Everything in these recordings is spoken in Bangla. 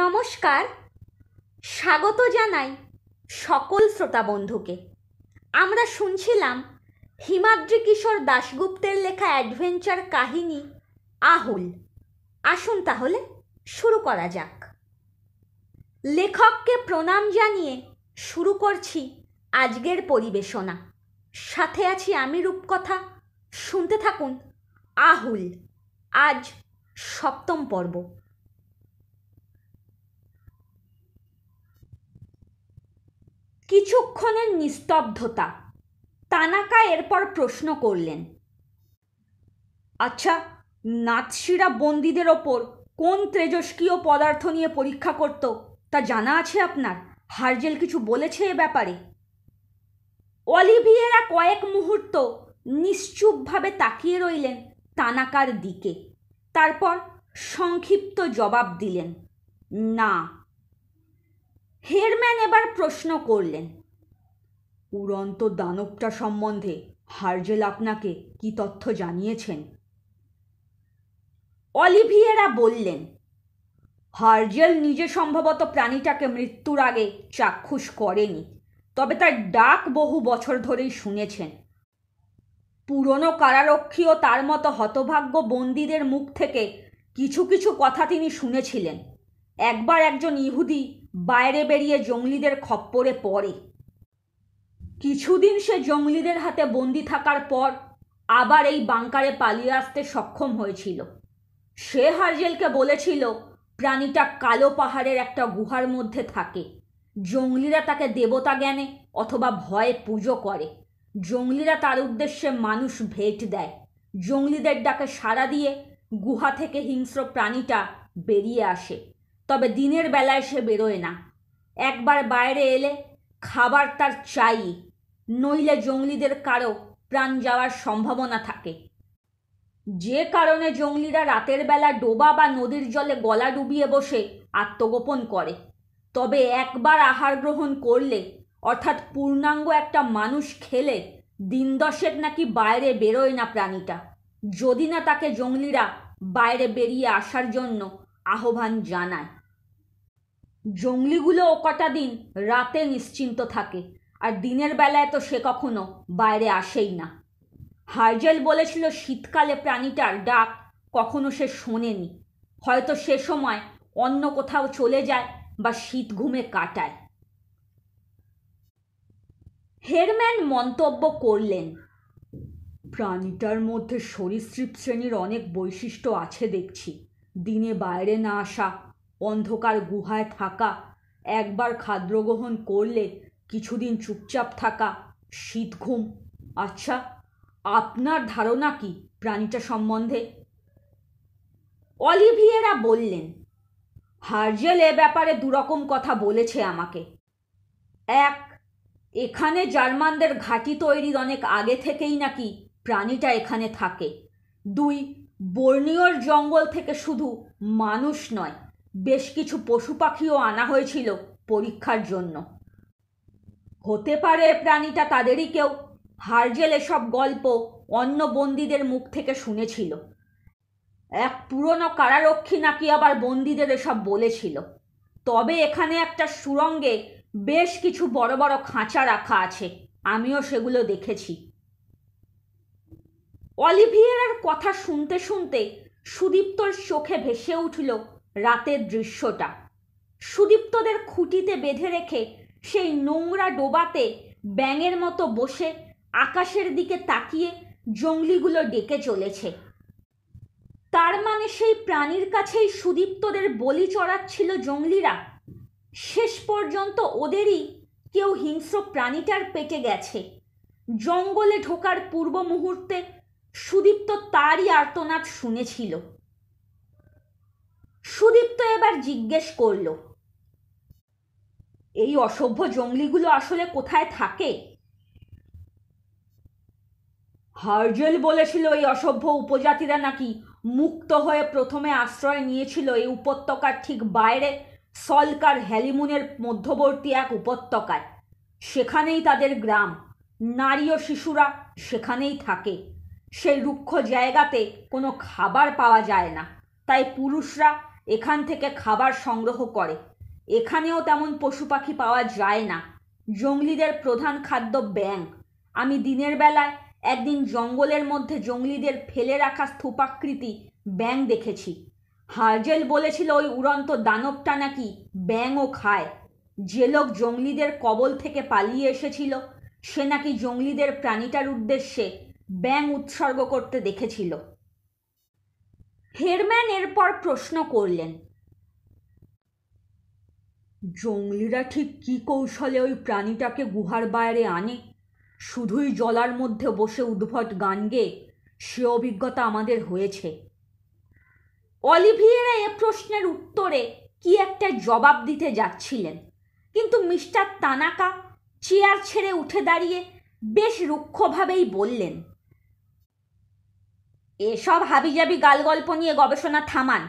নমস্কার স্বাগত জানাই সকল শ্রোতা বন্ধুকে আমরা শুনছিলাম হিমাদ্রি কিশোর দাশগুপ্তের লেখা অ্যাডভেঞ্চার কাহিনী আহুল আসুন তাহলে শুরু করা যাক লেখককে প্রণাম জানিয়ে শুরু করছি আজকের পরিবেশনা সাথে আছি আমি রূপকথা শুনতে থাকুন আহুল আজ সপ্তম পর্ব কিছুক্ষণের নিস্তব্ধতা তানাকা এরপর প্রশ্ন করলেন আচ্ছা নাৎসিরা বন্দীদের ওপর কোন তেজস্ক্রিয় পদার্থ নিয়ে পরীক্ষা করত তা জানা আছে আপনার হার্জেল কিছু বলেছে এ ব্যাপারে অলিভিয়েরা কয়েক মুহূর্ত নিশ্চুপভাবে তাকিয়ে রইলেন তানাকার দিকে তারপর সংক্ষিপ্ত জবাব দিলেন না হেয়ারম্যান এবার প্রশ্ন করলেন উড়ন্ত দানবটা সম্বন্ধে হার্জেল আপনাকে কি তথ্য জানিয়েছেন অলিভিয়েরা বললেন হার্জেল নিজে সম্ভবত প্রাণীটাকে মৃত্যুর আগে চাক্ষুষ করেনি তবে তার ডাক বহু বছর ধরেই শুনেছেন পুরনো কারারক্ষীও তার মতো হতভাগ্য বন্দীদের মুখ থেকে কিছু কিছু কথা তিনি শুনেছিলেন একবার একজন ইহুদি বাইরে বেরিয়ে জঙ্গলিদের খপ্পরে পড়ে কিছুদিন সে জঙ্গলিদের হাতে বন্দি থাকার পর আবার এই বাংকারে পালিয়ে আসতে সক্ষম হয়েছিল সে হারজেলকে বলেছিল প্রাণীটা কালো পাহাড়ের একটা গুহার মধ্যে থাকে জঙ্গলিরা তাকে দেবতা জ্ঞানে অথবা ভয়ে পুজো করে জঙ্গলিরা তার উদ্দেশ্যে মানুষ ভেট দেয় জঙ্গলিদের ডাকে সাড়া দিয়ে গুহা থেকে হিংস্র প্রাণীটা বেরিয়ে আসে তবে দিনের বেলায় সে বেরোয় না একবার বাইরে এলে খাবার তার চাই নইলে জঙ্গলিদের কারো প্রাণ যাওয়ার সম্ভাবনা থাকে যে কারণে জঙ্গলিরা রাতের বেলা ডোবা বা নদীর জলে গলা ডুবিয়ে বসে আত্মগোপন করে তবে একবার আহার গ্রহণ করলে অর্থাৎ পূর্ণাঙ্গ একটা মানুষ খেলে দিন দশের নাকি বাইরে বেরোয় না প্রাণীটা যদি না তাকে জঙ্গলিরা বাইরে বেরিয়ে আসার জন্য আহ্বান জানায় জঙ্গলিগুলো ও কটা দিন রাতে নিশ্চিন্ত থাকে আর দিনের বেলায় তো সে কখনো বাইরে আসেই না হার্জেল বলেছিল শীতকালে প্রাণীটার ডাক কখনো সে শোনেনি হয়তো সে সময় অন্য কোথাও চলে যায় বা শীত ঘুমে কাটায় হেরম্যান মন্তব্য করলেন প্রাণীটার মধ্যে সরীসৃপ শ্রেণীর অনেক বৈশিষ্ট্য আছে দেখছি দিনে বাইরে না আসা অন্ধকার গুহায় থাকা একবার গ্রহণ করলে কিছুদিন চুপচাপ থাকা শীত ঘুম আচ্ছা আপনার ধারণা কি প্রাণীটা সম্বন্ধে অলিভিয়েরা বললেন হার্জেল এ ব্যাপারে দুরকম কথা বলেছে আমাকে এক এখানে জার্মানদের ঘাঁটি তৈরির অনেক আগে থেকেই নাকি প্রাণীটা এখানে থাকে দুই বর্ণিয়র জঙ্গল থেকে শুধু মানুষ নয় বেশ কিছু পশু পাখিও আনা হয়েছিল পরীক্ষার জন্য হতে পারে প্রাণীটা তাদেরই কেউ হার্জেল এসব গল্প অন্য বন্দীদের মুখ থেকে শুনেছিল এক পুরনো কারারক্ষী নাকি আবার বন্দীদের এসব বলেছিল তবে এখানে একটা সুরঙ্গে বেশ কিছু বড় বড় খাঁচা রাখা আছে আমিও সেগুলো দেখেছি অলিভিয়ার কথা শুনতে শুনতে সুদীপ্তর চোখে ভেসে উঠল রাতের দৃশ্যটা সুদীপ্তদের খুঁটিতে বেঁধে রেখে সেই নোংরা ডোবাতে ব্যাঙের মতো বসে আকাশের দিকে তাকিয়ে জঙ্গলিগুলো ডেকে চলেছে তার মানে সেই প্রাণীর কাছেই সুদীপ্তদের বলি চড়াচ্ছিল জঙ্গলিরা শেষ পর্যন্ত ওদেরই কেউ হিংস্র প্রাণীটার পেটে গেছে জঙ্গলে ঢোকার পূর্ব মুহূর্তে সুদীপ্ত তারই আর্তনাদ শুনেছিল সুদীপ্ত এবার জিজ্ঞেস করল এই অসভ্য জঙ্গলিগুলো আসলে কোথায় থাকে হার্জেল বলেছিল এই অসভ্য উপজাতিরা নাকি মুক্ত হয়ে প্রথমে আশ্রয় নিয়েছিল এই উপত্যকার ঠিক বাইরে সলকার হ্যালিমুনের মধ্যবর্তী এক উপত্যকায় সেখানেই তাদের গ্রাম নারী ও শিশুরা সেখানেই থাকে সেই রুক্ষ জায়গাতে কোনো খাবার পাওয়া যায় না তাই পুরুষরা এখান থেকে খাবার সংগ্রহ করে এখানেও তেমন পশু পাখি পাওয়া যায় না জঙ্গলিদের প্রধান খাদ্য ব্যাং আমি দিনের বেলায় একদিন জঙ্গলের মধ্যে জঙ্গলিদের ফেলে রাখা স্থূপাকৃতি ব্যাং দেখেছি হার্জেল বলেছিল ওই উড়ন্ত দানবটা নাকি ব্যাংও খায় যে লোক জঙ্গলিদের কবল থেকে পালিয়ে এসেছিল সে নাকি জঙ্গলিদের প্রাণীটার উদ্দেশ্যে ব্যাং উৎসর্গ করতে দেখেছিল হেরম্যান এরপর প্রশ্ন করলেন জঙ্গলিরা ঠিক কী কৌশলে ওই প্রাণীটাকে গুহার বাইরে আনে শুধুই জলার মধ্যে বসে উদ্ভট গান গেয়ে সে অভিজ্ঞতা আমাদের হয়েছে অলিভিয়েরা এ প্রশ্নের উত্তরে কি একটা জবাব দিতে যাচ্ছিলেন কিন্তু মিস্টার তানাকা চেয়ার ছেড়ে উঠে দাঁড়িয়ে বেশ রুক্ষভাবেই বললেন এসব হাবিজাবি গালগল্প নিয়ে গবেষণা থামান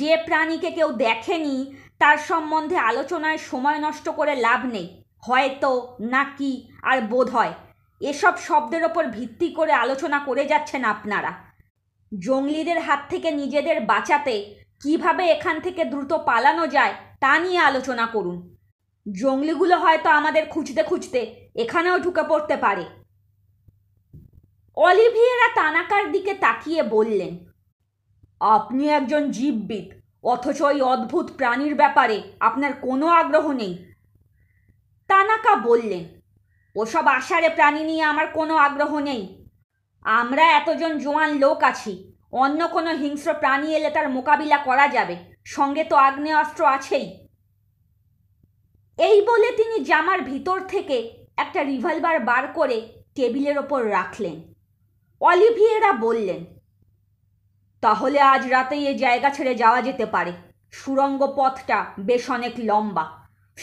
যে প্রাণীকে কেউ দেখেনি তার সম্বন্ধে আলোচনায় সময় নষ্ট করে লাভ নেই হয়তো নাকি আর বোধ হয় এসব শব্দের ওপর ভিত্তি করে আলোচনা করে যাচ্ছেন আপনারা জঙ্গলিদের হাত থেকে নিজেদের বাঁচাতে কিভাবে এখান থেকে দ্রুত পালানো যায় তা নিয়ে আলোচনা করুন জঙ্গলিগুলো হয়তো আমাদের খুঁজতে খুঁজতে এখানেও ঢুকে পড়তে পারে অলিভিয়েরা তানাকার দিকে তাকিয়ে বললেন আপনি একজন জীববিদ অথচ ওই অদ্ভুত প্রাণীর ব্যাপারে আপনার কোনো আগ্রহ নেই তানাকা বললেন ওসব আষাঢ়ে প্রাণী নিয়ে আমার কোনো আগ্রহ নেই আমরা এতজন জোয়ান লোক আছি অন্য কোনো হিংস্র প্রাণী এলে তার মোকাবিলা করা যাবে সঙ্গে তো আগ্নেয়াস্ত্র আছেই এই বলে তিনি জামার ভিতর থেকে একটা রিভলভার বার করে টেবিলের ওপর রাখলেন অলিভিয়েরা বললেন তাহলে আজ রাতে এই জায়গা ছেড়ে যাওয়া যেতে পারে সুরঙ্গ পথটা বেশ অনেক লম্বা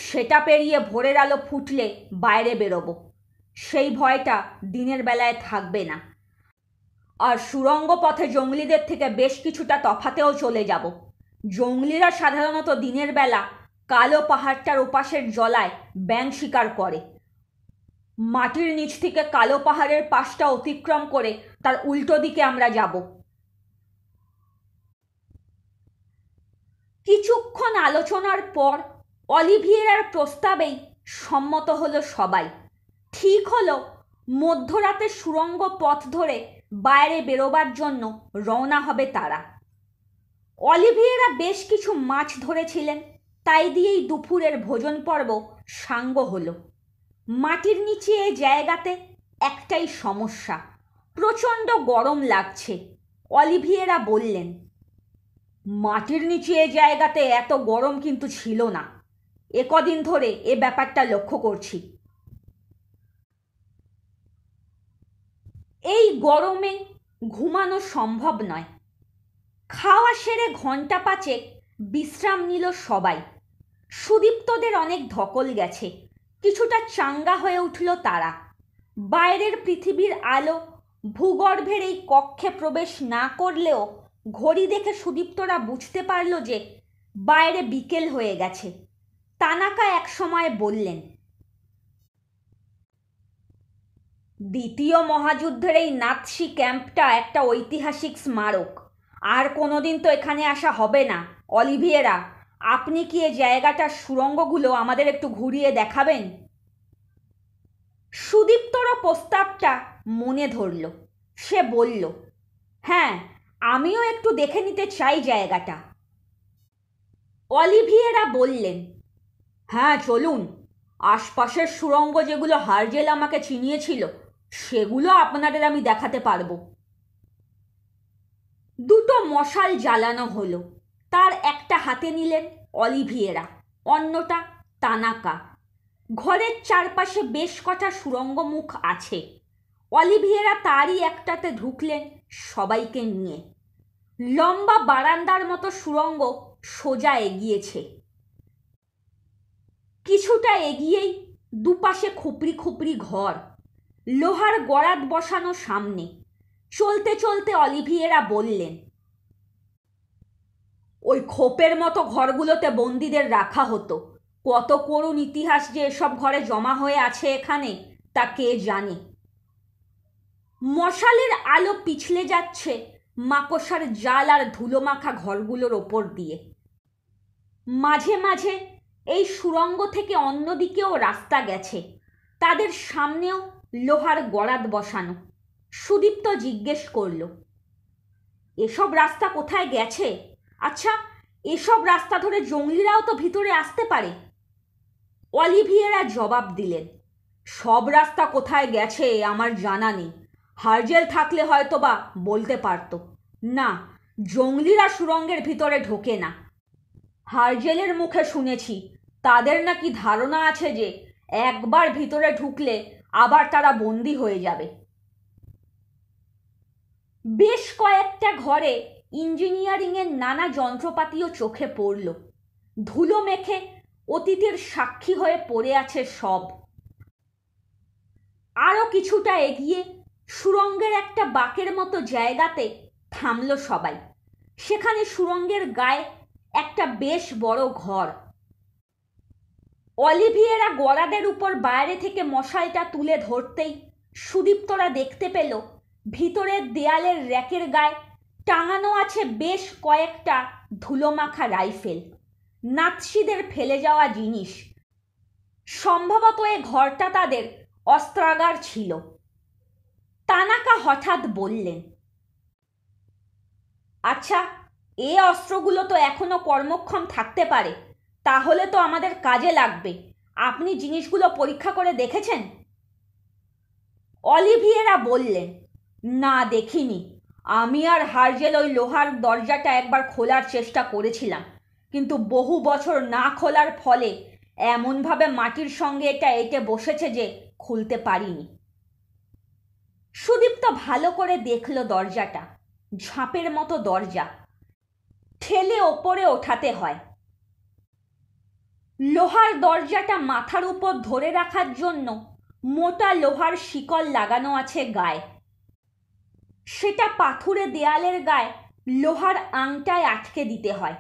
সেটা পেরিয়ে ভোরের আলো ফুটলে বাইরে বেরোবো সেই ভয়টা দিনের বেলায় থাকবে না আর সুরঙ্গ পথে জঙ্গলিদের থেকে বেশ কিছুটা তফাতেও চলে যাব জঙ্গলিরা সাধারণত দিনের বেলা কালো পাহাড়টার ওপাশের জলায় ব্যাং শিকার করে মাটির নিচ থেকে কালো পাহাড়ের পাশটা অতিক্রম করে তার উল্টো দিকে আমরা যাব কিছুক্ষণ আলোচনার পর অলিভিয়েরার প্রস্তাবেই সম্মত হলো সবাই ঠিক হলো মধ্যরাতে সুরঙ্গ পথ ধরে বাইরে বেরোবার জন্য রওনা হবে তারা অলিভিয়েরা বেশ কিছু মাছ ধরেছিলেন তাই দিয়েই দুপুরের ভোজন পর্ব সাঙ্গ হলো মাটির নিচে এ জায়গাতে একটাই সমস্যা প্রচণ্ড গরম লাগছে অলিভিয়েরা বললেন মাটির নিচে এ জায়গাতে এত গরম কিন্তু ছিল না এ কদিন ধরে এ ব্যাপারটা লক্ষ্য করছি এই গরমে ঘুমানো সম্ভব নয় খাওয়া সেরে ঘন্টা পাঁচেক বিশ্রাম নিল সবাই সুদীপ্তদের অনেক ধকল গেছে কিছুটা চাঙ্গা হয়ে উঠল তারা বাইরের পৃথিবীর আলো ভূগর্ভের এই কক্ষে প্রবেশ না করলেও ঘড়ি দেখে সুদীপ্তরা বুঝতে পারল যে বাইরে বিকেল হয়ে গেছে তানাকা এক সময় বললেন দ্বিতীয় মহাযুদ্ধের এই নাৎসি ক্যাম্পটা একটা ঐতিহাসিক স্মারক আর কোনোদিন তো এখানে আসা হবে না অলিভিয়েরা আপনি কি এ জায়গাটার সুরঙ্গগুলো আমাদের একটু ঘুরিয়ে দেখাবেন সুদীপ্তর প্রস্তাবটা মনে ধরল সে বলল হ্যাঁ আমিও একটু দেখে নিতে চাই জায়গাটা অলিভিয়েরা বললেন হ্যাঁ চলুন আশপাশের সুরঙ্গ যেগুলো হারজেল আমাকে চিনিয়েছিল সেগুলো আপনাদের আমি দেখাতে পারবো দুটো মশাল জ্বালানো হলো তার একটা হাতে নিলেন অলিভিয়েরা অন্যটা তানাকা ঘরের চারপাশে বেশ কটা সুরঙ্গ মুখ আছে অলিভিয়েরা তারই একটাতে ঢুকলেন সবাইকে নিয়ে লম্বা বারান্দার মতো সুরঙ্গ সোজা এগিয়েছে কিছুটা এগিয়েই দুপাশে খুপড়ি খুপড়ি ঘর লোহার গড়াত বসানো সামনে চলতে চলতে অলিভিয়েরা বললেন ওই খোপের মতো ঘরগুলোতে বন্দিদের রাখা হতো কত করুণ ইতিহাস যে এসব ঘরে জমা হয়ে আছে এখানে তা কে জানে মশালের আলো পিছলে যাচ্ছে মাকসার জাল আর ধুলো মাখা ঘরগুলোর ওপর দিয়ে মাঝে মাঝে এই সুরঙ্গ থেকে অন্যদিকেও রাস্তা গেছে তাদের সামনেও লোহার গড়াদ বসানো সুদীপ্ত জিজ্ঞেস করল এসব রাস্তা কোথায় গেছে আচ্ছা এসব রাস্তা ধরে জঙ্গলিরাও তো ভিতরে আসতে পারে অলিভিয়েরা জবাব দিলেন সব রাস্তা কোথায় গেছে আমার জানা নেই হার্জেল থাকলে হয়তো বা বলতে পারত না জঙ্গলিরা সুরঙ্গের ভিতরে ঢোকে না হার্জেলের মুখে শুনেছি তাদের নাকি ধারণা আছে যে একবার ভিতরে ঢুকলে আবার তারা বন্দি হয়ে যাবে বেশ কয়েকটা ঘরে ইঞ্জিনিয়ারিংয়ের নানা যন্ত্রপাতিও চোখে পড়ল ধুলো মেখে অতীতের সাক্ষী হয়ে পড়ে আছে সব আরও কিছুটা এগিয়ে সুরঙ্গের একটা বাকের মতো জায়গাতে থামল সবাই সেখানে সুরঙ্গের গায়ে একটা বেশ বড় ঘর অলিভিয়েরা গড়াদের উপর বাইরে থেকে মশালটা তুলে ধরতেই সুদীপ্তরা দেখতে পেল ভিতরের দেয়ালের র্যাকের গায়ে টাঙানো আছে বেশ কয়েকটা ধুলোমাখা রাইফেল নাৎসিদের ফেলে যাওয়া জিনিস সম্ভবত এ ঘরটা তাদের অস্ত্রাগার ছিল তানাকা হঠাৎ বললেন আচ্ছা এ অস্ত্রগুলো তো এখনও কর্মক্ষম থাকতে পারে তাহলে তো আমাদের কাজে লাগবে আপনি জিনিসগুলো পরীক্ষা করে দেখেছেন অলিভিয়েরা বললেন না দেখিনি আমি আর হার্জেল ওই লোহার দরজাটা একবার খোলার চেষ্টা করেছিলাম কিন্তু বহু বছর না খোলার ফলে এমনভাবে মাটির সঙ্গে এটা এটে বসেছে যে খুলতে পারিনি সুদীপ্ত ভালো করে দেখল দরজাটা ঝাঁপের মতো দরজা ঠেলে ওপরে ওঠাতে হয় লোহার দরজাটা মাথার উপর ধরে রাখার জন্য মোটা লোহার শিকল লাগানো আছে গায়ে সেটা পাথুরে দেয়ালের গায়ে লোহার আংটায় আটকে দিতে হয়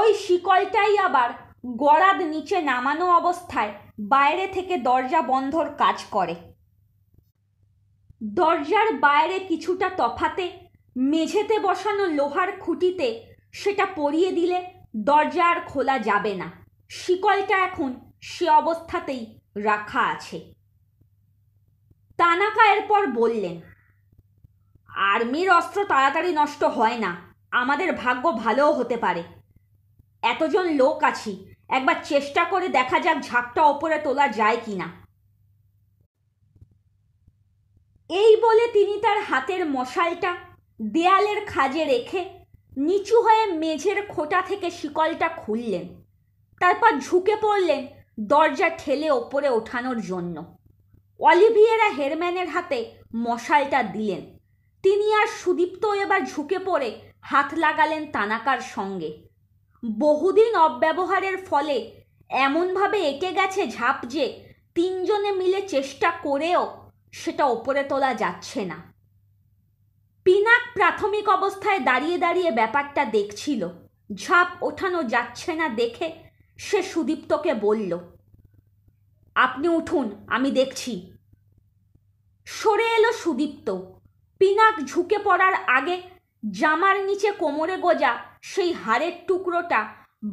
ওই শিকলটাই আবার গড়াদ নিচে নামানো অবস্থায় বাইরে থেকে দরজা বন্ধর কাজ করে দরজার বাইরে কিছুটা তফাতে মেঝেতে বসানো লোহার খুঁটিতে সেটা পরিয়ে দিলে দরজা আর খোলা যাবে না শিকলটা এখন সে অবস্থাতেই রাখা আছে তানাকা এরপর বললেন আর্মির অস্ত্র তাড়াতাড়ি নষ্ট হয় না আমাদের ভাগ্য ভালোও হতে পারে এতজন লোক আছি একবার চেষ্টা করে দেখা যাক ঝাঁকটা ওপরে তোলা যায় কি না এই বলে তিনি তার হাতের মশালটা দেয়ালের খাজে রেখে নিচু হয়ে মেঝের খোটা থেকে শিকলটা খুললেন তারপর ঝুঁকে পড়লেন দরজা ঠেলে ওপরে ওঠানোর জন্য অলিভিয়েরা হেরম্যানের হাতে মশালটা দিলেন তিনি আর সুদীপ্ত এবার ঝুঁকে পড়ে হাত লাগালেন তানাকার সঙ্গে বহুদিন অব্যবহারের ফলে এমনভাবে এঁকে গেছে ঝাঁপ যে তিনজনে মিলে চেষ্টা করেও সেটা ওপরে তোলা যাচ্ছে না পিনাক প্রাথমিক অবস্থায় দাঁড়িয়ে দাঁড়িয়ে ব্যাপারটা দেখছিল ঝাঁপ ওঠানো যাচ্ছে না দেখে সে সুদীপ্তকে বলল আপনি উঠুন আমি দেখছি সরে এলো সুদীপ্ত পিনাক ঝুঁকে পড়ার আগে জামার নিচে কোমরে গোজা সেই হাড়ের টুকরোটা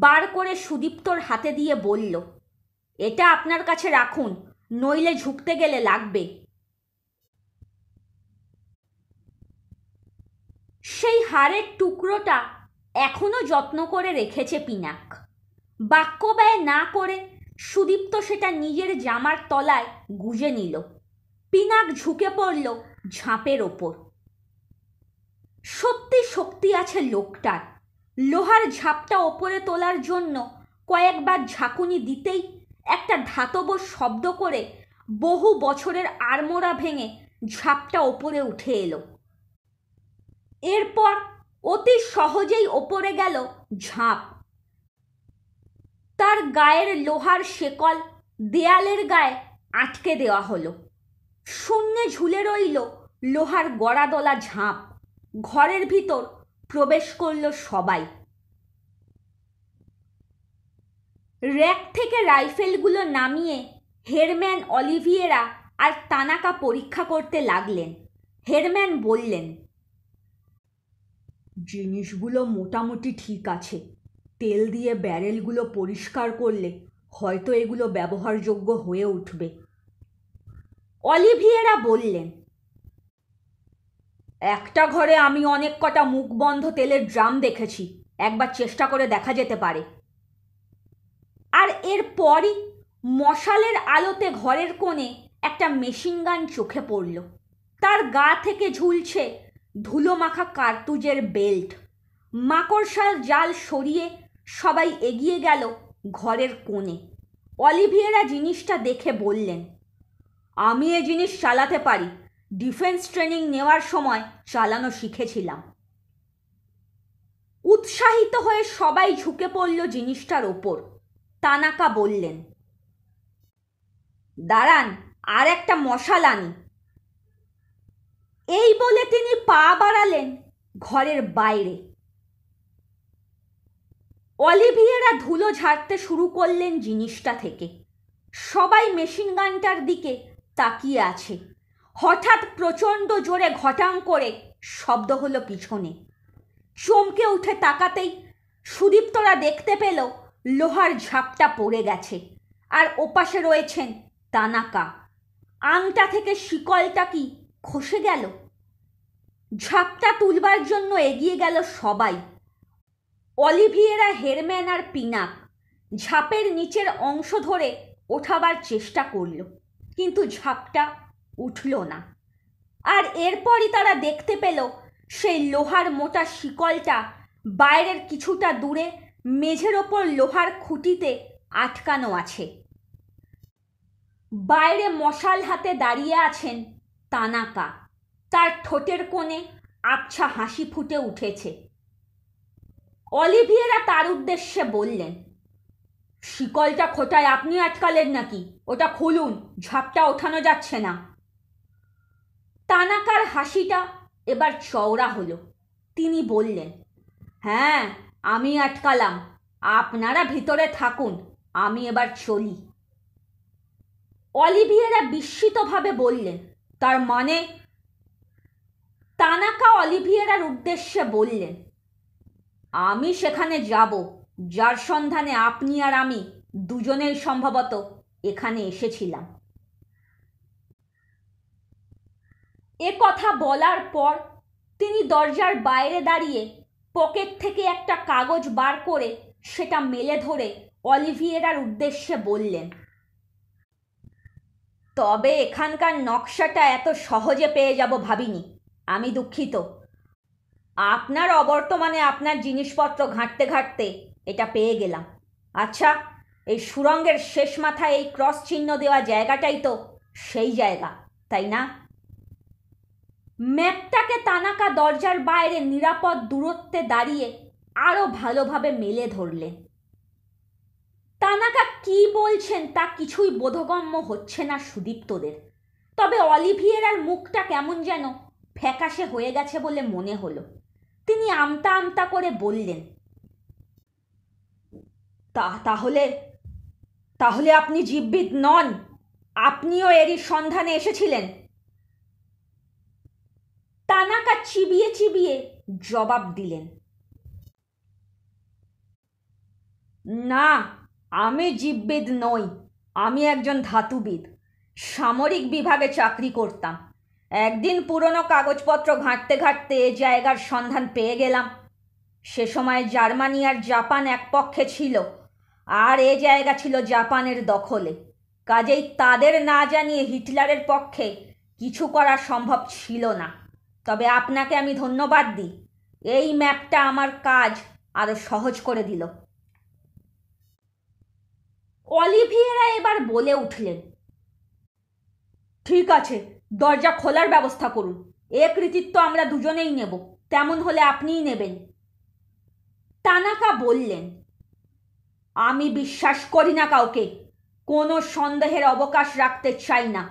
বার করে সুদীপ্তর হাতে দিয়ে বলল এটা আপনার কাছে রাখুন নইলে ঝুঁকতে গেলে লাগবে সেই হাড়ের টুকরোটা এখনো যত্ন করে রেখেছে পিনাক বাক্য ব্যয় না করে সুদীপ্ত সেটা নিজের জামার তলায় গুজে নিল পিনাক ঝুঁকে পড়ল ঝাঁপের ওপর সত্যি শক্তি আছে লোকটার লোহার ঝাঁপটা ওপরে তোলার জন্য কয়েকবার ঝাঁকুনি দিতেই একটা ধাতব শব্দ করে বহু বছরের আড়মোড়া ভেঙে ঝাঁপটা ওপরে উঠে এলো এরপর অতি সহজেই ওপরে গেল ঝাঁপ তার গায়ের লোহার শেকল দেয়ালের গায়ে আটকে দেওয়া হলো শূন্যে ঝুলে রইল লোহার গড়াদলা ঝাঁপ ঘরের ভিতর প্রবেশ করল সবাই র্যাক থেকে রাইফেলগুলো নামিয়ে হেরম্যান অলিভিয়েরা আর তানাকা পরীক্ষা করতে লাগলেন হেরম্যান বললেন জিনিসগুলো মোটামুটি ঠিক আছে তেল দিয়ে ব্যারেলগুলো পরিষ্কার করলে হয়তো এগুলো ব্যবহারযোগ্য হয়ে উঠবে অলিভিয়েরা বললেন একটা ঘরে আমি অনেক কটা মুখ বন্ধ তেলের ড্রাম দেখেছি একবার চেষ্টা করে দেখা যেতে পারে আর এরপরই মশালের আলোতে ঘরের কোণে একটা মেশিনগান চোখে পড়ল তার গা থেকে ঝুলছে ধুলো মাখা কার্তুজের বেল্ট মাকড়সার জাল সরিয়ে সবাই এগিয়ে গেল ঘরের কোণে অলিভিয়েরা জিনিসটা দেখে বললেন আমি এ জিনিস চালাতে পারি ডিফেন্স ট্রেনিং নেওয়ার সময় চালানো শিখেছিলাম উৎসাহিত হয়ে সবাই ঝুঁকে পড়ল জিনিসটার ওপর তানাকা বললেন দাঁড়ান আর একটা মশাল আনি এই বলে তিনি পা বাড়ালেন ঘরের বাইরে অলিভিয়েরা ধুলো ঝাড়তে শুরু করলেন জিনিসটা থেকে সবাই মেশিন গানটার দিকে তাকিয়ে আছে হঠাৎ প্রচণ্ড জোরে ঘটাং করে শব্দ হলো পিছনে চমকে উঠে তাকাতেই সুদীপ্তরা দেখতে পেল লোহার ঝাপটা পড়ে গেছে আর ওপাশে রয়েছেন তানাকা আংটা থেকে শিকলটা কি খসে গেল ঝাপটা তুলবার জন্য এগিয়ে গেল সবাই অলিভিয়েরা হেরম্যান আর পিনাক ঝাপের নিচের অংশ ধরে ওঠাবার চেষ্টা করলো কিন্তু ঝাপটা উঠল না আর এরপরই তারা দেখতে পেল সেই লোহার মোটা শিকলটা বাইরের কিছুটা দূরে মেঝের ওপর লোহার খুঁটিতে আটকানো আছে বাইরে মশাল হাতে দাঁড়িয়ে আছেন তানাকা তার ঠোঁটের কোণে আবছা হাসি ফুটে উঠেছে অলিভিয়েরা তার উদ্দেশ্যে বললেন শিকলটা খোঁটায় আপনি আটকালেন নাকি ওটা খুলুন ঝাপটা ওঠানো যাচ্ছে না তানাকার হাসিটা এবার চওড়া হলো তিনি বললেন হ্যাঁ আমি আটকালাম আপনারা ভিতরে থাকুন আমি এবার চলি অলিভিয়েরা বিস্মিতভাবে বললেন তার মানে তানাকা অলিভিয়েরার উদ্দেশ্যে বললেন আমি সেখানে যাব যার সন্ধানে আপনি আর আমি দুজনেই সম্ভবত এখানে এসেছিলাম এ কথা বলার পর তিনি দরজার বাইরে দাঁড়িয়ে পকেট থেকে একটা কাগজ বার করে সেটা মেলে ধরে অলিভিয়েরার উদ্দেশ্যে বললেন তবে এখানকার নকশাটা এত সহজে পেয়ে যাব ভাবিনি আমি দুঃখিত আপনার অবর্তমানে আপনার জিনিসপত্র ঘাঁটতে ঘাঁটতে এটা পেয়ে গেলাম আচ্ছা এই সুরঙ্গের শেষ মাথায় এই ক্রস চিহ্ন দেওয়া জায়গাটাই তো সেই জায়গা তাই না ম্যাপটাকে তানাকা দরজার বাইরে নিরাপদ দূরত্বে দাঁড়িয়ে আরও ভালোভাবে মেলে ধরলেন তানাকা কি বলছেন তা কিছুই বোধগম্য হচ্ছে না সুদীপ্তদের তবে অলিভিয়ার মুখটা কেমন যেন ফ্যাকাশে হয়ে গেছে বলে মনে হলো তিনি আমতা আমতা করে বললেন তা তাহলে তাহলে আপনি জীববিদ নন আপনিও এরই সন্ধানে এসেছিলেন তানাকা চিবিয়ে চিবিয়ে জবাব দিলেন না আমি জীববিদ নই আমি একজন ধাতুবিদ সামরিক বিভাগে চাকরি করতাম একদিন পুরনো কাগজপত্র ঘাঁটতে ঘাঁটতে এ জায়গার সন্ধান পেয়ে গেলাম সে সময় জার্মানি আর জাপান এক পক্ষে ছিল আর এ জায়গা ছিল জাপানের দখলে কাজেই তাদের না জানিয়ে হিটলারের পক্ষে কিছু করা সম্ভব ছিল না তবে আপনাকে আমি ধন্যবাদ দিই এই ম্যাপটা আমার কাজ আরও সহজ করে দিল অলিভিয়েরা এবার বলে উঠলেন ঠিক আছে দরজা খোলার ব্যবস্থা করুন এ কৃতিত্ব আমরা দুজনেই নেব তেমন হলে আপনিই নেবেন তানাকা বললেন আমি বিশ্বাস করি না কাউকে কোনো সন্দেহের অবকাশ রাখতে চাই না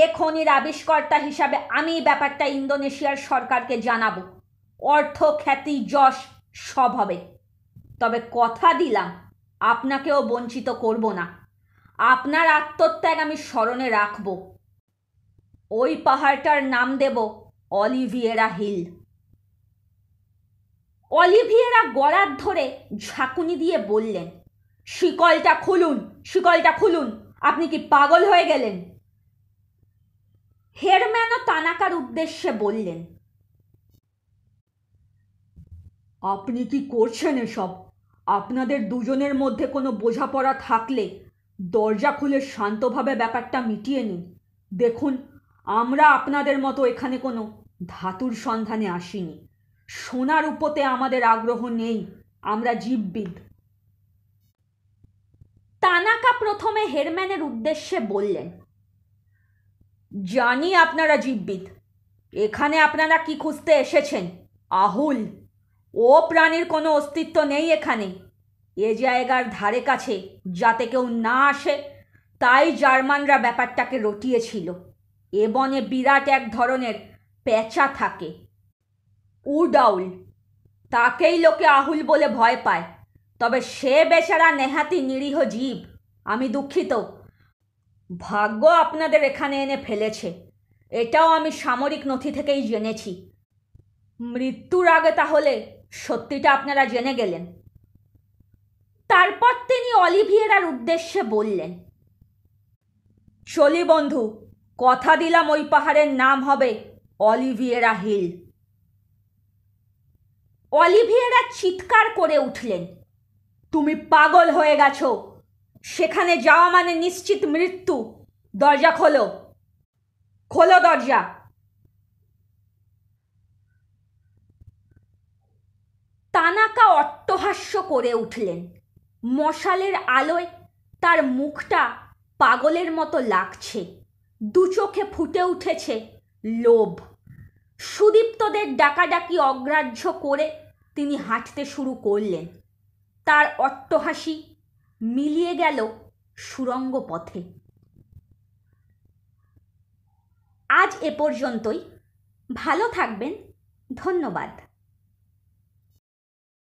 এ খনির আবিষ্কর্তা হিসাবে আমি ব্যাপারটা ইন্দোনেশিয়ার সরকারকে জানাবো অর্থ খ্যাতি যশ সব হবে তবে কথা দিলাম আপনাকেও বঞ্চিত করব না আপনার আত্মত্যাগ আমি স্মরণে রাখব ওই পাহাড়টার নাম দেব অলিভিয়েরা হিল অলিভিয়েরা গলার ধরে ঝাঁকুনি দিয়ে বললেন শিকলটা খুলুন শিকলটা খুলুন আপনি কি পাগল হয়ে গেলেন হেরম্যানও তানাকার উদ্দেশ্যে বললেন আপনি কি করছেন এসব আপনাদের দুজনের মধ্যে কোনো বোঝাপড়া থাকলে দরজা খুলে শান্তভাবে ব্যাপারটা মিটিয়ে নিন দেখুন আমরা আপনাদের মতো এখানে কোনো ধাতুর সন্ধানে আসিনি সোনার উপতে আমাদের আগ্রহ নেই আমরা জীববিদ তানাকা প্রথমে হেরম্যানের উদ্দেশ্যে বললেন জানি আপনারা জীববিদ এখানে আপনারা কি খুঁজতে এসেছেন আহুল ও প্রাণীর কোনো অস্তিত্ব নেই এখানে এ জায়গার ধারে কাছে যাতে কেউ না আসে তাই জার্মানরা ব্যাপারটাকে রটিয়েছিল এবনে বিরাট এক ধরনের পেঁচা থাকে উড আউল তাকেই লোকে আহুল বলে ভয় পায় তবে সে বেচারা নেহাতি নিরীহ জীব আমি দুঃখিত ভাগ্য আপনাদের এখানে এনে ফেলেছে এটাও আমি সামরিক নথি থেকেই জেনেছি মৃত্যুর আগে তাহলে সত্যিটা আপনারা জেনে গেলেন তারপর তিনি অলিভিয়েরার উদ্দেশ্যে বললেন চলি বন্ধু কথা দিলাম ওই পাহাড়ের নাম হবে অলিভিয়েরা হিল অলিভিয়েরা চিৎকার করে উঠলেন তুমি পাগল হয়ে গেছো সেখানে যাওয়া মানে নিশ্চিত মৃত্যু দরজা খোলো খোলো দরজা তানাকা অট্টহাস্য করে উঠলেন মশালের আলোয় তার মুখটা পাগলের মতো লাগছে দু চোখে ফুটে উঠেছে লোভ সুদীপ্তদের ডাকাডাকি অগ্রাহ্য করে তিনি হাঁটতে শুরু করলেন তার অট্টহাসি মিলিয়ে গেল সুরঙ্গ পথে আজ এ পর্যন্তই ভালো থাকবেন ধন্যবাদ